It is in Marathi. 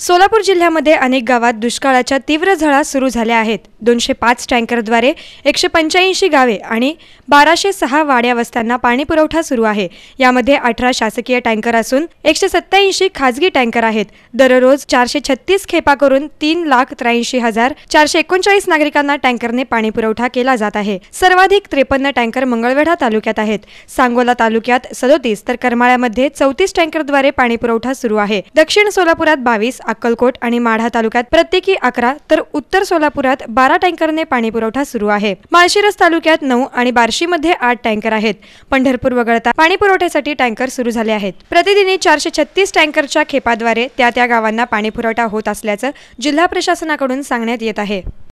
सोलापूर जिल्ह्यामध्ये अनेक गावात दुष्काळाच्या तीव्र झळा सुरू झाल्या आहेत दोनशे पाच टँकरद्वारे एकशे पंच्याऐंशी गावे आणि बाराशे सहा वाड्या पाणीपुरवठा सुरू आहे यामध्ये अठरा शासकीय टँकर असून एकशे सत्त्याऐंशी खाजगी टँकर आहेत दररोज चारशे छत्तीस खेपा करून तीन लाख त्र्याऐंशी हजार चारशे एकोणचाळीस नागरिकांना टँकरने पाणीपुरवठा केला जात आहे सर्वाधिक त्रेपन्न टँकर मंगळवेढा तालुक्यात आहेत सांगोला तालुक्यात सदोतीस तर करमाळ्यामध्ये चौतीस टँकरद्वारे पाणीपुरवठा सुरू आहे दक्षिण सोलापुरात बावीस अक्कलकोट आणि माढा तालुक्यात प्रत्येकी अकरा तर उत्तर सोलापुरात बारा टँकरने पाणी पुरवठा सुरू आहे माळशिरस तालुक्यात नऊ आणि बार्शीमध्ये आठ टँकर आहेत पंढरपूर वगळता पाणी पुरवठ्यासाठी टँकर सुरू झाले आहेत प्रतिदिनी चारशे छत्तीस टँकरच्या खेपाद्वारे त्या त्या गावांना पाणी पुरवठा होत असल्याचं जिल्हा प्रशासनाकडून सांगण्यात येत आहे